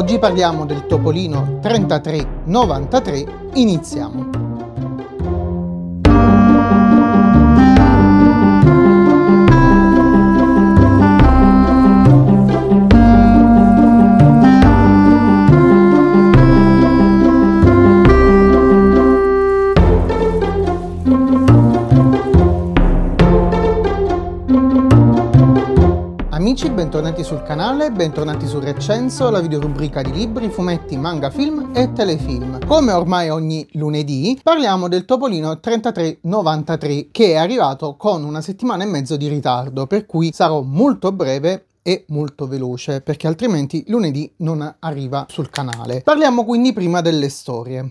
Oggi parliamo del Topolino 3393, iniziamo! bentornati sul canale, bentornati su Recenso, la videorubrica di libri, fumetti, manga, film e telefilm. Come ormai ogni lunedì, parliamo del Topolino 3393 che è arrivato con una settimana e mezzo di ritardo, per cui sarò molto breve e molto veloce perché altrimenti lunedì non arriva sul canale. Parliamo quindi prima delle storie.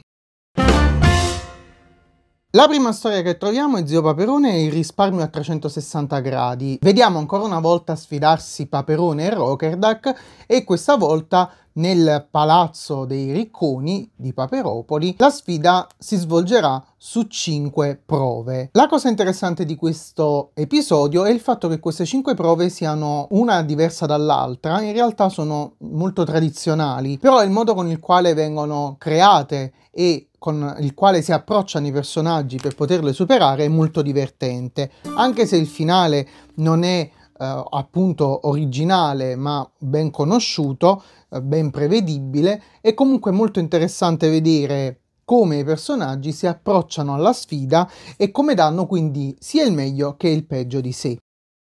La prima storia che troviamo è Zio Paperone e il risparmio a 360 gradi. Vediamo ancora una volta sfidarsi Paperone e Rokerdak e questa volta nel palazzo dei ricconi di Paperopoli la sfida si svolgerà su 5 prove. La cosa interessante di questo episodio è il fatto che queste 5 prove siano una diversa dall'altra, in realtà sono molto tradizionali, però il modo con il quale vengono create e con il quale si approcciano i personaggi per poterle superare è molto divertente, anche se il finale non è Uh, appunto originale ma ben conosciuto, uh, ben prevedibile, è comunque molto interessante vedere come i personaggi si approcciano alla sfida e come danno quindi sia il meglio che il peggio di sé.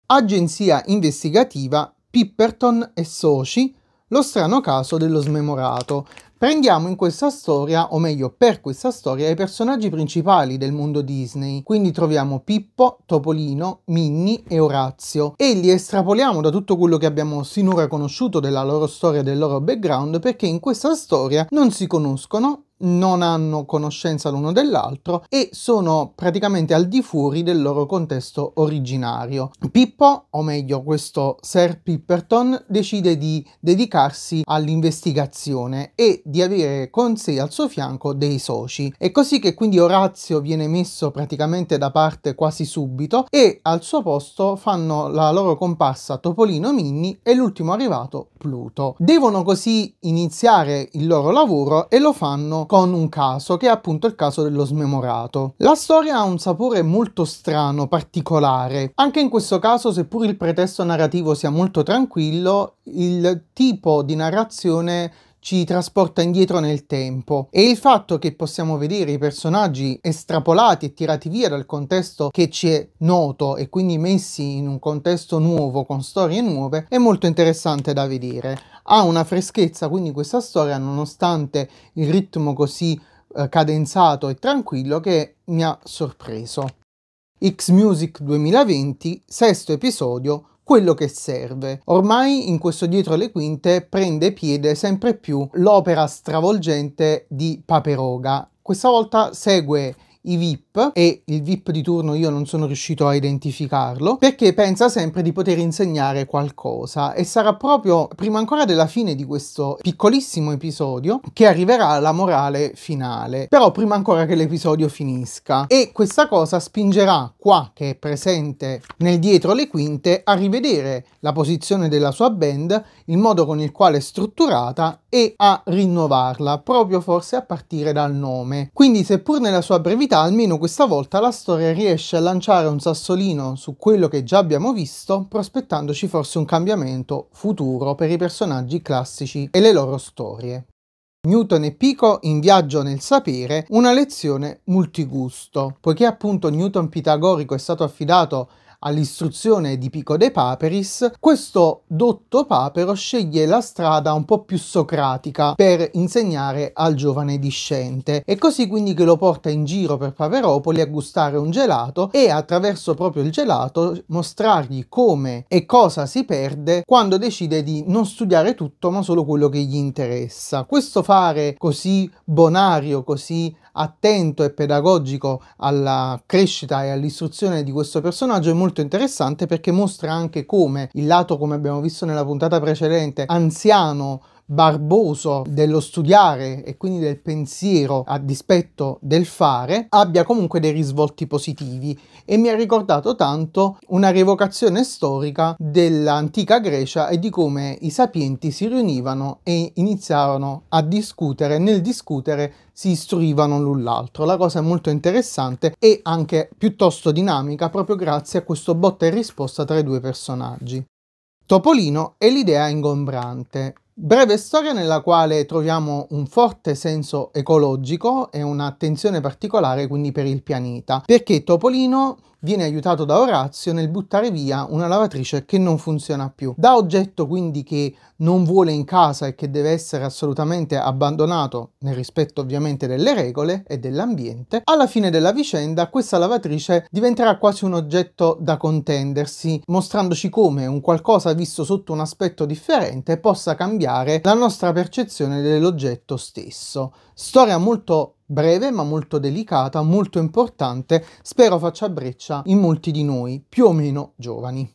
Agenzia investigativa Pipperton e Soci, lo strano caso dello smemorato, Prendiamo in questa storia, o meglio per questa storia, i personaggi principali del mondo Disney, quindi troviamo Pippo, Topolino, Minnie e Orazio e li estrapoliamo da tutto quello che abbiamo sinora conosciuto della loro storia e del loro background perché in questa storia non si conoscono non hanno conoscenza l'uno dell'altro e sono praticamente al di fuori del loro contesto originario. Pippo, o meglio questo Sir Pipperton, decide di dedicarsi all'investigazione e di avere con sé al suo fianco dei soci. È così che quindi Orazio viene messo praticamente da parte quasi subito e al suo posto fanno la loro comparsa Topolino Minni e l'ultimo arrivato Pluto. Devono così iniziare il loro lavoro e lo fanno con un caso, che è appunto il caso dello smemorato. La storia ha un sapore molto strano, particolare. Anche in questo caso, seppur il pretesto narrativo sia molto tranquillo, il tipo di narrazione ci trasporta indietro nel tempo e il fatto che possiamo vedere i personaggi estrapolati e tirati via dal contesto che ci è noto e quindi messi in un contesto nuovo con storie nuove è molto interessante da vedere. Ha una freschezza quindi questa storia nonostante il ritmo così eh, cadenzato e tranquillo che mi ha sorpreso. X Music 2020, sesto episodio, quello che serve. Ormai in questo dietro le quinte prende piede sempre più l'opera stravolgente di Paperoga. Questa volta segue i VIP e il VIP di turno io non sono riuscito a identificarlo perché pensa sempre di poter insegnare qualcosa e sarà proprio prima ancora della fine di questo piccolissimo episodio che arriverà la morale finale però prima ancora che l'episodio finisca e questa cosa spingerà qua che è presente nel dietro le quinte a rivedere la posizione della sua band il modo con il quale è strutturata e a rinnovarla proprio forse a partire dal nome quindi seppur nella sua brevità almeno questa volta la storia riesce a lanciare un sassolino su quello che già abbiamo visto, prospettandoci forse un cambiamento futuro per i personaggi classici e le loro storie. Newton e Pico in viaggio nel sapere, una lezione multigusto. Poiché appunto Newton pitagorico è stato affidato all'istruzione di Pico de Paperis, questo dotto papero sceglie la strada un po' più socratica per insegnare al giovane discente. È così quindi che lo porta in giro per Paveropoli a gustare un gelato e attraverso proprio il gelato mostrargli come e cosa si perde quando decide di non studiare tutto ma solo quello che gli interessa. Questo fare così bonario, così attento e pedagogico alla crescita e all'istruzione di questo personaggio è molto molto interessante perché mostra anche come il lato, come abbiamo visto nella puntata precedente, anziano barboso dello studiare e quindi del pensiero a dispetto del fare abbia comunque dei risvolti positivi e mi ha ricordato tanto una rievocazione storica dell'antica Grecia e di come i sapienti si riunivano e iniziarono a discutere nel discutere si istruivano l'un l'altro. La cosa è molto interessante e anche piuttosto dinamica proprio grazie a questo botta e risposta tra i due personaggi. Topolino è l'idea ingombrante, Breve storia nella quale troviamo un forte senso ecologico e un'attenzione particolare quindi per il pianeta, perché Topolino viene aiutato da Orazio nel buttare via una lavatrice che non funziona più. Da oggetto quindi che non vuole in casa e che deve essere assolutamente abbandonato nel rispetto ovviamente delle regole e dell'ambiente, alla fine della vicenda questa lavatrice diventerà quasi un oggetto da contendersi, mostrandoci come un qualcosa visto sotto un aspetto differente possa cambiare la nostra percezione dell'oggetto stesso. Storia molto breve ma molto delicata, molto importante, spero faccia breccia in molti di noi, più o meno giovani.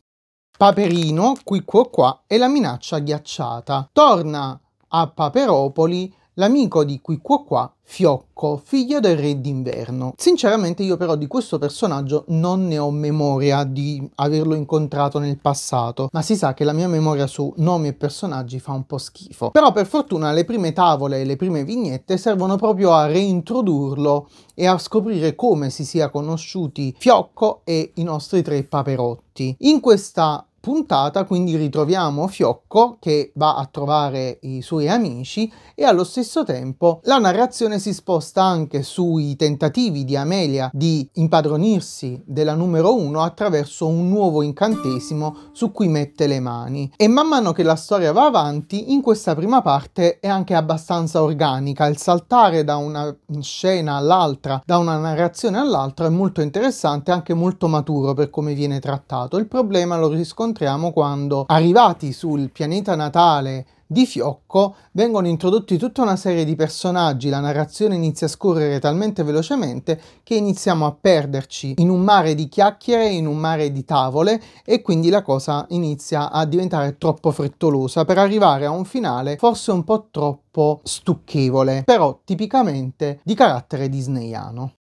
Paperino, qui qua qua, è la minaccia ghiacciata. Torna a Paperopoli l'amico di qui qua qua, Fiocco, figlio del re d'inverno. Sinceramente io però di questo personaggio non ne ho memoria di averlo incontrato nel passato, ma si sa che la mia memoria su nomi e personaggi fa un po' schifo. Però per fortuna le prime tavole e le prime vignette servono proprio a reintrodurlo e a scoprire come si sia conosciuti Fiocco e i nostri tre paperotti. In questa puntata, quindi ritroviamo Fiocco che va a trovare i suoi amici e allo stesso tempo la narrazione si sposta anche sui tentativi di Amelia di impadronirsi della numero uno attraverso un nuovo incantesimo su cui mette le mani. E man mano che la storia va avanti, in questa prima parte è anche abbastanza organica, il saltare da una scena all'altra, da una narrazione all'altra è molto interessante, anche molto maturo per come viene trattato. Il problema lo riscontriamo incontriamo quando, arrivati sul pianeta natale di Fiocco, vengono introdotti tutta una serie di personaggi, la narrazione inizia a scorrere talmente velocemente che iniziamo a perderci in un mare di chiacchiere, in un mare di tavole e quindi la cosa inizia a diventare troppo frettolosa per arrivare a un finale forse un po' troppo stucchevole, però tipicamente di carattere disneyano.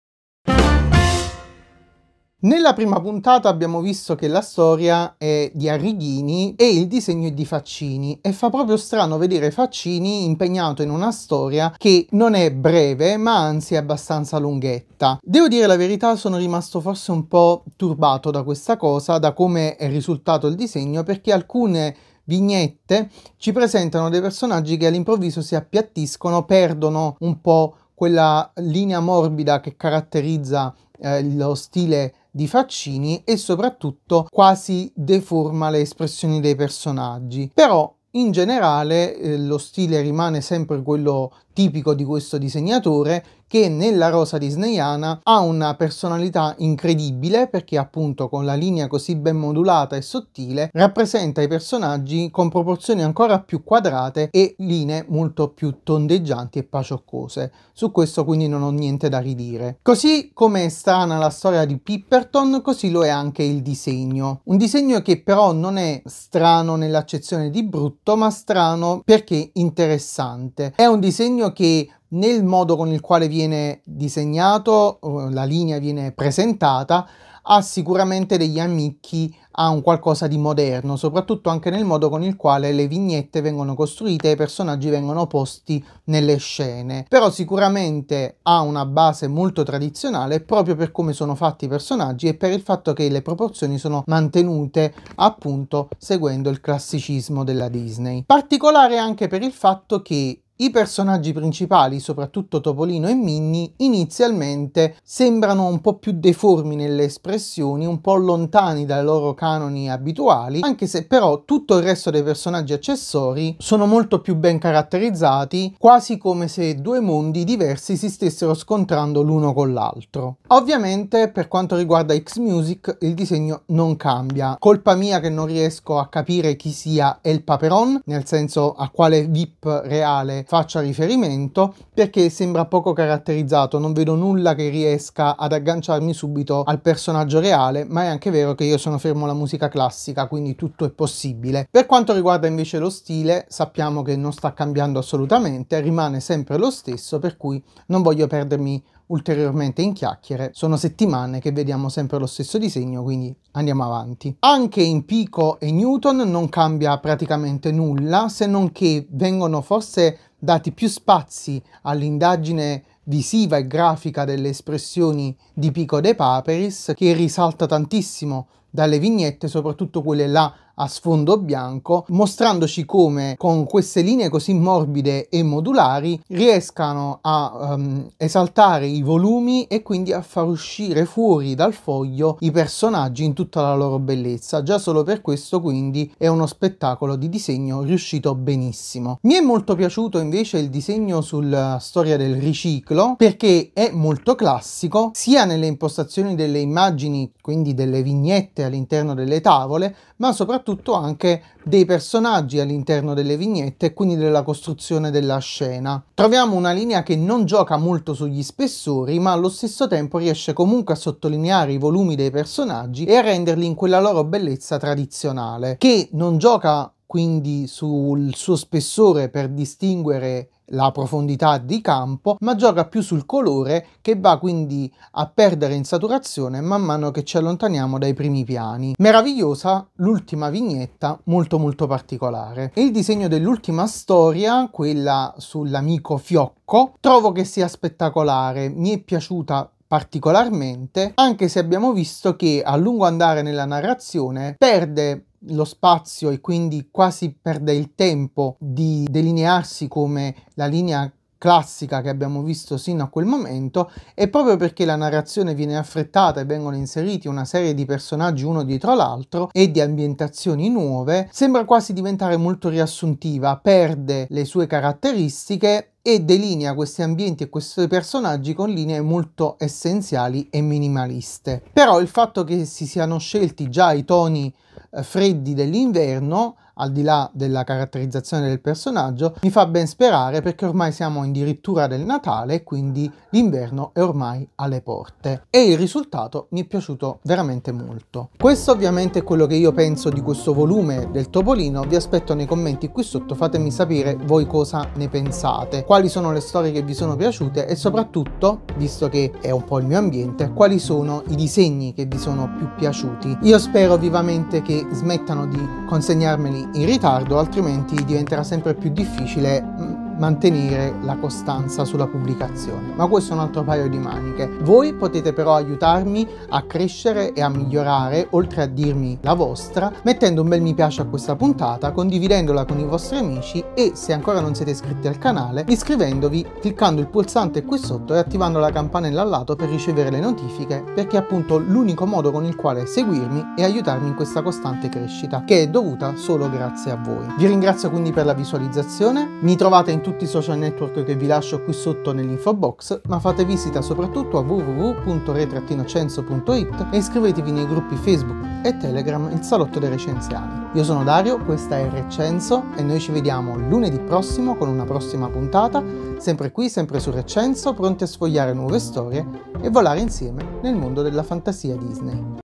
Nella prima puntata abbiamo visto che la storia è di Arrighini e il disegno è di Faccini e fa proprio strano vedere Faccini impegnato in una storia che non è breve ma anzi è abbastanza lunghetta. Devo dire la verità sono rimasto forse un po' turbato da questa cosa, da come è risultato il disegno perché alcune vignette ci presentano dei personaggi che all'improvviso si appiattiscono, perdono un po' quella linea morbida che caratterizza eh, lo stile di Faccini e soprattutto quasi deforma le espressioni dei personaggi. Però in generale eh, lo stile rimane sempre quello tipico di questo disegnatore, che nella rosa disneyana ha una personalità incredibile perché appunto con la linea così ben modulata e sottile rappresenta i personaggi con proporzioni ancora più quadrate e linee molto più tondeggianti e pacioccose. Su questo quindi non ho niente da ridire. Così come è strana la storia di Pipperton, così lo è anche il disegno. Un disegno che però non è strano nell'accezione di brutto, ma strano perché interessante. È un disegno che nel modo con il quale viene disegnato, la linea viene presentata, ha sicuramente degli ammicchi a un qualcosa di moderno, soprattutto anche nel modo con il quale le vignette vengono costruite e i personaggi vengono posti nelle scene. Però sicuramente ha una base molto tradizionale proprio per come sono fatti i personaggi e per il fatto che le proporzioni sono mantenute appunto seguendo il classicismo della Disney. Particolare anche per il fatto che i personaggi principali, soprattutto Topolino e Minnie, inizialmente sembrano un po' più deformi nelle espressioni, un po' lontani dai loro canoni abituali, anche se però tutto il resto dei personaggi accessori sono molto più ben caratterizzati, quasi come se due mondi diversi si stessero scontrando l'uno con l'altro. Ovviamente per quanto riguarda X-Music il disegno non cambia, colpa mia che non riesco a capire chi sia El Paperon, nel senso a quale VIP reale faccia riferimento perché sembra poco caratterizzato, non vedo nulla che riesca ad agganciarmi subito al personaggio reale, ma è anche vero che io sono fermo alla musica classica, quindi tutto è possibile. Per quanto riguarda invece lo stile, sappiamo che non sta cambiando assolutamente, rimane sempre lo stesso, per cui non voglio perdermi ulteriormente in chiacchiere. Sono settimane che vediamo sempre lo stesso disegno, quindi andiamo avanti. Anche in Pico e Newton non cambia praticamente nulla, se non che vengono forse dati più spazi all'indagine visiva e grafica delle espressioni di Pico de Paperis, che risalta tantissimo dalle vignette, soprattutto quelle là a sfondo bianco, mostrandoci come con queste linee così morbide e modulari riescano a um, esaltare i volumi e quindi a far uscire fuori dal foglio i personaggi in tutta la loro bellezza. Già solo per questo quindi è uno spettacolo di disegno riuscito benissimo. Mi è molto piaciuto invece il disegno sulla storia del riciclo perché è molto classico sia nelle impostazioni delle immagini, quindi delle vignette all'interno delle tavole, ma soprattutto soprattutto anche dei personaggi all'interno delle vignette e quindi della costruzione della scena. Troviamo una linea che non gioca molto sugli spessori, ma allo stesso tempo riesce comunque a sottolineare i volumi dei personaggi e a renderli in quella loro bellezza tradizionale, che non gioca quindi sul suo spessore per distinguere la profondità di campo, ma gioca più sul colore che va quindi a perdere in saturazione man mano che ci allontaniamo dai primi piani. Meravigliosa l'ultima vignetta, molto molto particolare. il disegno dell'ultima storia, quella sull'amico Fiocco, trovo che sia spettacolare, mi è piaciuta particolarmente, anche se abbiamo visto che a lungo andare nella narrazione perde lo spazio e quindi quasi perde il tempo di delinearsi come la linea classica che abbiamo visto sino a quel momento e proprio perché la narrazione viene affrettata e vengono inseriti una serie di personaggi uno dietro l'altro e di ambientazioni nuove, sembra quasi diventare molto riassuntiva, perde le sue caratteristiche e delinea questi ambienti e questi personaggi con linee molto essenziali e minimaliste. Però il fatto che si siano scelti già i toni freddi dell'inverno al di là della caratterizzazione del personaggio, mi fa ben sperare perché ormai siamo addirittura del Natale quindi l'inverno è ormai alle porte. E il risultato mi è piaciuto veramente molto. Questo ovviamente è quello che io penso di questo volume del Topolino, vi aspetto nei commenti qui sotto, fatemi sapere voi cosa ne pensate, quali sono le storie che vi sono piaciute e soprattutto, visto che è un po' il mio ambiente, quali sono i disegni che vi sono più piaciuti. Io spero vivamente che smettano di consegnarmeli in ritardo altrimenti diventerà sempre più difficile mm, mantenere la costanza sulla pubblicazione. Ma questo è un altro paio di maniche. Voi potete però aiutarmi a crescere e a migliorare, oltre a dirmi la vostra, mettendo un bel mi piace a questa puntata, condividendola con i vostri amici e se ancora non siete iscritti al canale, iscrivendovi, cliccando il pulsante qui sotto e attivando la campanella al lato per ricevere le notifiche, perché è appunto l'unico modo con il quale seguirmi e aiutarmi in questa costante crescita, che è dovuta solo grazie a voi. Vi ringrazio quindi per la visualizzazione, mi trovate in tutti tutti i social network che vi lascio qui sotto nell'info box, ma fate visita soprattutto a www.re-censo.it e iscrivetevi nei gruppi Facebook e Telegram Il Salotto dei Recensiani. Io sono Dario, questa è Recenso e noi ci vediamo lunedì prossimo con una prossima puntata, sempre qui, sempre su Recenso, pronti a sfogliare nuove storie e volare insieme nel mondo della fantasia Disney.